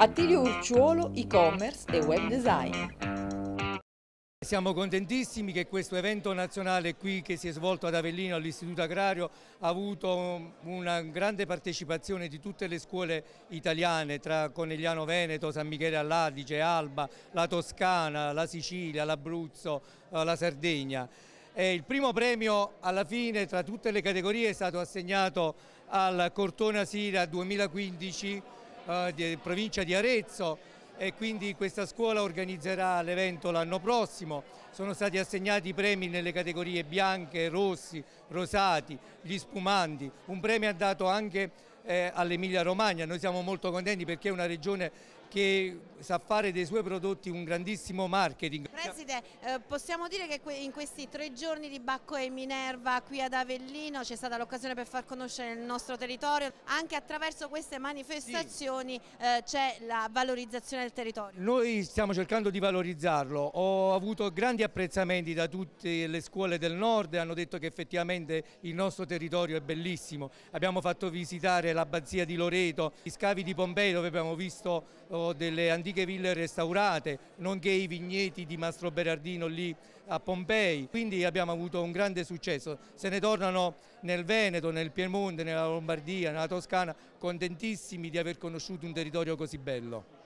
Attilio Urciuolo, e-commerce e web design. Siamo contentissimi che questo evento nazionale qui che si è svolto ad Avellino all'Istituto Agrario ha avuto una grande partecipazione di tutte le scuole italiane tra Conegliano Veneto, San Michele all'Adige, Alba, la Toscana, la Sicilia, l'Abruzzo, eh, la Sardegna. E il primo premio alla fine tra tutte le categorie è stato assegnato al Cortona Sira 2015 eh, di, provincia di Arezzo e quindi questa scuola organizzerà l'evento l'anno prossimo. Sono stati assegnati premi nelle categorie bianche, rossi, rosati, gli spumanti. Un premio è dato anche eh, all'Emilia Romagna. Noi siamo molto contenti perché è una regione che sa fare dei suoi prodotti un grandissimo marketing. Preside, eh, possiamo dire che in questi tre giorni di Bacco e Minerva qui ad Avellino c'è stata l'occasione per far conoscere il nostro territorio, anche attraverso queste manifestazioni sì. eh, c'è la valorizzazione del territorio. Noi stiamo cercando di valorizzarlo, ho avuto grandi apprezzamenti da tutte le scuole del nord, hanno detto che effettivamente il nostro territorio è bellissimo, abbiamo fatto visitare l'abbazia di Loreto, gli scavi di Pompei dove abbiamo visto oh, o delle antiche ville restaurate, nonché i vigneti di Mastro Berardino lì a Pompei. Quindi abbiamo avuto un grande successo. Se ne tornano nel Veneto, nel Piemonte, nella Lombardia, nella Toscana, contentissimi di aver conosciuto un territorio così bello.